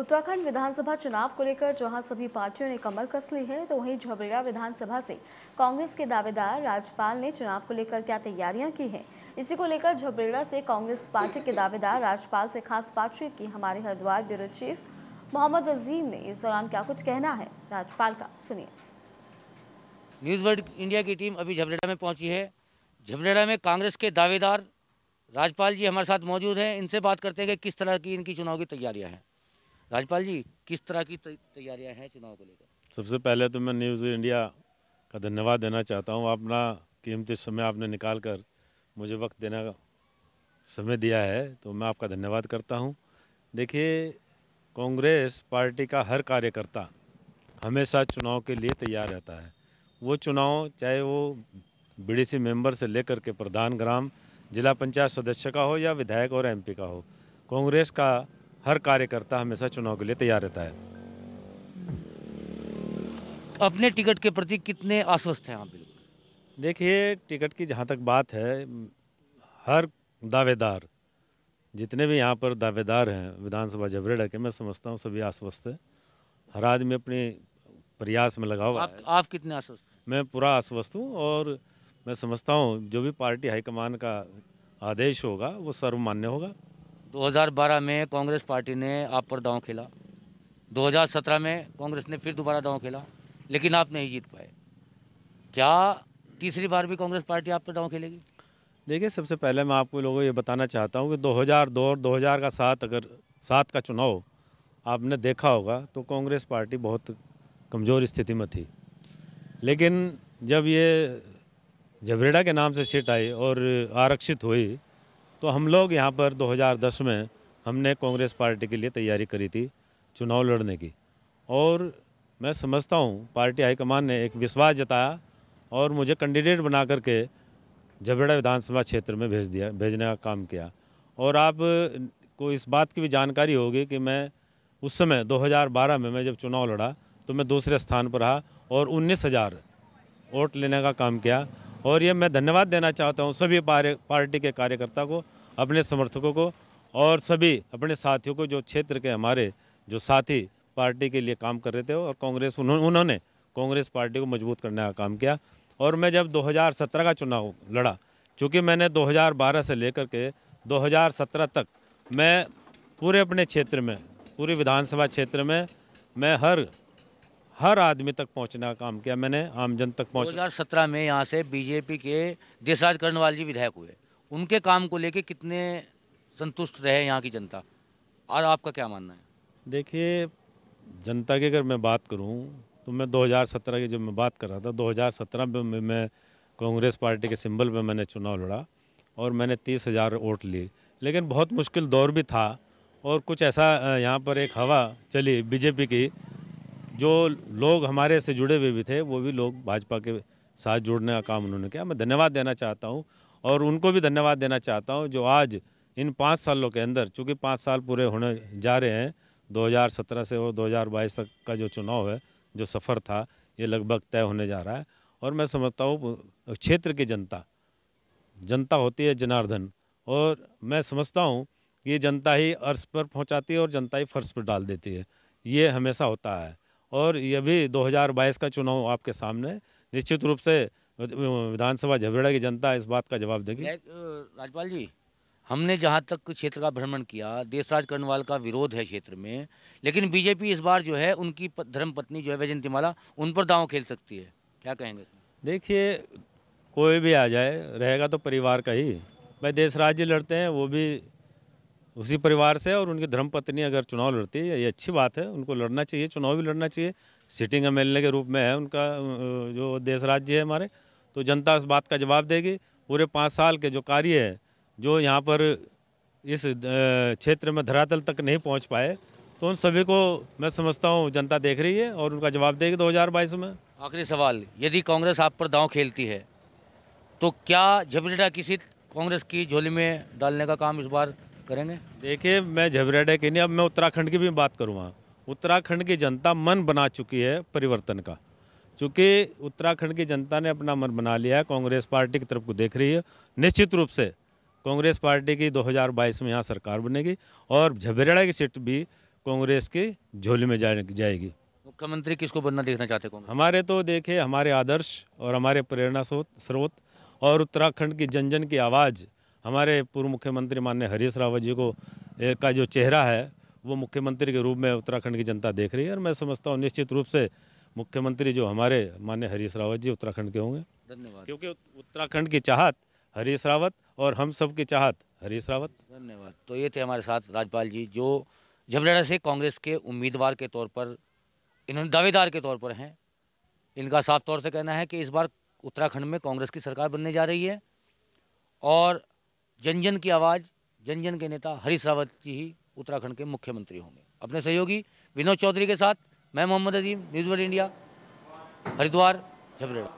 उत्तराखंड विधानसभा चुनाव को लेकर जहां सभी पार्टियों ने कमर कस ली है तो वहीं झबरेरा विधानसभा से कांग्रेस के दावेदार राजपाल ने चुनाव को लेकर क्या तैयारियां की हैं इसी को लेकर झबरेरा से कांग्रेस पार्टी के दावेदार राजपाल से खास बातचीत की हमारे हरिद्वार ब्यूरो चीफ मोहम्मद अजीम ने इस दौरान क्या कुछ कहना है राजपाल का सुनिए न्यूज़ वर्ल्ड इंडिया की टीम अभी झबरेड़ा में पहुंची है झबरेड़ा में कांग्रेस के दावेदार राजपाल जी हमारे साथ मौजूद हैं इनसे बात करते हैं कि किस तरह की इनकी चुनाव की तैयारियां हैं राजपाल जी किस तरह की तैयारियां हैं चुनाव को लेकर सबसे पहले तो मैं न्यूज़ इंडिया का धन्यवाद देना चाहता हूँ अपना कीमती समय आपने निकाल कर मुझे वक्त देना समय दिया है तो मैं आपका धन्यवाद करता हूँ देखिए कांग्रेस पार्टी का हर कार्यकर्ता हमेशा चुनाव के लिए तैयार रहता है वो चुनाव चाहे वो बीडीसी मेंबर से लेकर के प्रधान ग्राम जिला पंचायत सदस्य का हो या विधायक और एमपी का हो कांग्रेस का हर कार्यकर्ता हमेशा चुनाव के लिए तैयार रहता है अपने टिकट के प्रति कितने आश्वस्त हैं आप देखिए टिकट की जहाँ तक बात है हर दावेदार जितने भी यहाँ पर दावेदार हैं विधानसभा जबरेडा के मैं समझता हूँ सभी आश्वस्त है हर आदमी अपने प्रयास में लगा हुआ आप, है। आप कितने आश्वस्त मैं पूरा आश्वस्त हूँ और मैं समझता हूँ जो भी पार्टी हाईकमान का आदेश होगा वो सर्वमान्य होगा 2012 में कांग्रेस पार्टी ने आप पर दांव खेला 2017 में कांग्रेस ने फिर दोबारा दांव खेला लेकिन आप नहीं जीत पाए क्या तीसरी बार भी कांग्रेस पार्टी आप पर दांव खेलेगी देखिए सबसे पहले मैं आपको लोगों ये बताना चाहता हूँ कि 2002 और 2000 का सात अगर सात का चुनाव आपने देखा होगा तो कांग्रेस पार्टी बहुत कमज़ोर स्थिति में थी लेकिन जब ये झबरेड़ा के नाम से सीट आई और आरक्षित हुई तो हम लोग यहाँ पर 2010 में हमने कांग्रेस पार्टी के लिए तैयारी करी थी चुनाव लड़ने की और मैं समझता हूँ पार्टी हाईकमान ने एक विश्वास जताया और मुझे कैंडिडेट बना करके झबेड़ा विधानसभा क्षेत्र में भेज दिया भेजने का काम किया और आप को इस बात की भी जानकारी होगी कि मैं उस समय 2012 में मैं जब चुनाव लड़ा तो मैं दूसरे स्थान पर रहा और उन्नीस हज़ार वोट लेने का काम किया और ये मैं धन्यवाद देना चाहता हूँ सभी पार्टी के कार्यकर्ता को अपने समर्थकों को और सभी अपने साथियों को जो क्षेत्र के हमारे जो साथी पार्टी के लिए काम कर रहे थे और कांग्रेस उन्होंने उन्होंने कांग्रेस पार्टी को मजबूत करने का काम किया और मैं जब 2017 का चुनाव लड़ा चूँकि मैंने 2012 से लेकर के 2017 तक मैं पूरे अपने क्षेत्र में पूरे विधानसभा क्षेत्र में मैं हर हर आदमी तक पहुंचने का काम किया मैंने आम जन तक पहुँच दो सत्रह में यहाँ से बीजेपी के देशराज करणवाल जी विधायक हुए उनके काम को लेके कितने संतुष्ट रहे यहाँ की जनता और आपका क्या मानना है देखिए जनता की अगर मैं बात करूँ तो मैं 2017 की जब मैं बात कर रहा था 2017 में मैं कांग्रेस पार्टी के सिंबल पे मैंने चुनाव लड़ा और मैंने तीस हज़ार वोट लिए लेकिन बहुत मुश्किल दौर भी था और कुछ ऐसा यहाँ पर एक हवा चली बीजेपी की जो लोग हमारे से जुड़े हुए भी थे वो भी लोग भाजपा के साथ जुड़ने का काम उन्होंने किया मैं धन्यवाद देना चाहता हूँ और उनको भी धन्यवाद देना चाहता हूँ जो आज इन पाँच सालों के अंदर चूँकि पाँच साल पूरे होने जा रहे हैं 2017 से वो 2022 तक का जो चुनाव है जो सफ़र था ये लगभग तय होने जा रहा है और मैं समझता हूँ क्षेत्र की जनता जनता होती है जनार्दन और मैं समझता हूँ ये जनता ही अर्श पर पहुँचाती है और जनता ही फर्श पर डाल देती है ये हमेशा होता है और ये भी 2022 का चुनाव आपके सामने निश्चित रूप से विधानसभा झबरेड़ा की जनता इस बात का जवाब देगी राजपाल जी हमने जहाँ तक क्षेत्र का भ्रमण किया देशराज कर्णवाल का विरोध है क्षेत्र में लेकिन बीजेपी इस बार जो है उनकी धर्म पत्नी जो है वैजयंतीमाला उन पर दांव खेल सकती है क्या कहेंगे देखिए कोई भी आ जाए रहेगा तो परिवार का ही भाई देशराज जी लड़ते हैं वो भी उसी परिवार से और उनकी धर्मपत्नी अगर चुनाव लड़ती है ये अच्छी बात है उनको लड़ना चाहिए चुनाव भी लड़ना चाहिए सिटिंग एम के रूप में है उनका जो देश राज्य है हमारे तो जनता इस बात का जवाब देगी पूरे पाँच साल के जो कार्य है जो यहाँ पर इस क्षेत्र में धरातल तक नहीं पहुँच पाए तो उन सभी को मैं समझता हूँ जनता देख रही है और उनका जवाब देगी दो में आखिरी सवाल यदि कांग्रेस आप पर दाँव खेलती है तो क्या झबरेडा किसी कांग्रेस की झोली में डालने का काम इस बार करेंगे देखिए मैं झबरेडे के नहीं अब मैं उत्तराखंड की भी बात करूँगा उत्तराखंड की जनता मन बना चुकी है परिवर्तन का चूँकि उत्तराखंड की जनता ने अपना मन बना लिया है कांग्रेस पार्टी की तरफ को देख रही है निश्चित रूप से कांग्रेस पार्टी की 2022 में यहाँ सरकार बनेगी और झबरेड़ा की सीट भी कांग्रेस की झोली में जाएगी मुख्यमंत्री किसको बनना देखना चाहते हैं हमारे तो देखे हमारे आदर्श और हमारे प्रेरणा स्रोत और उत्तराखंड की जन जन की आवाज़ हमारे पूर्व मुख्यमंत्री मान्य हरीश रावत जी को का जो चेहरा है वो मुख्यमंत्री के रूप में उत्तराखंड की जनता देख रही है और मैं समझता हूँ निश्चित रूप से मुख्यमंत्री जो हमारे मान्य हरीश रावत जी उत्तराखंड के होंगे धन्यवाद क्योंकि उत्तराखंड की चाहत हरीश रावत और हम सब की चाहत हरीश रावत धन्यवाद तो ये थे हमारे साथ राज्यपाल जी जो झबलेड़ा से कांग्रेस के उम्मीदवार के तौर पर इन्होंने दावेदार के तौर पर हैं इनका साफ तौर से कहना है कि इस बार उत्तराखंड में कांग्रेस की सरकार बनने जा रही है और जन जन की आवाज़ जन जन के नेता हरीश रावत जी ही उत्तराखंड के मुख्यमंत्री होंगे अपने सहयोगी विनोद चौधरी के साथ मैं Mohammad Azeem news World India Haridwar Jhabrera